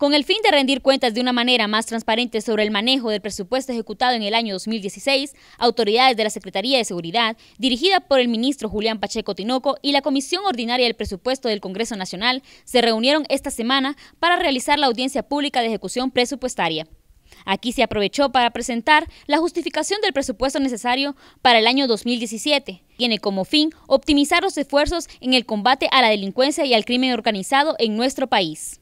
Con el fin de rendir cuentas de una manera más transparente sobre el manejo del presupuesto ejecutado en el año 2016, autoridades de la Secretaría de Seguridad, dirigida por el ministro Julián Pacheco Tinoco y la Comisión Ordinaria del Presupuesto del Congreso Nacional, se reunieron esta semana para realizar la audiencia pública de ejecución presupuestaria. Aquí se aprovechó para presentar la justificación del presupuesto necesario para el año 2017. Tiene como fin optimizar los esfuerzos en el combate a la delincuencia y al crimen organizado en nuestro país.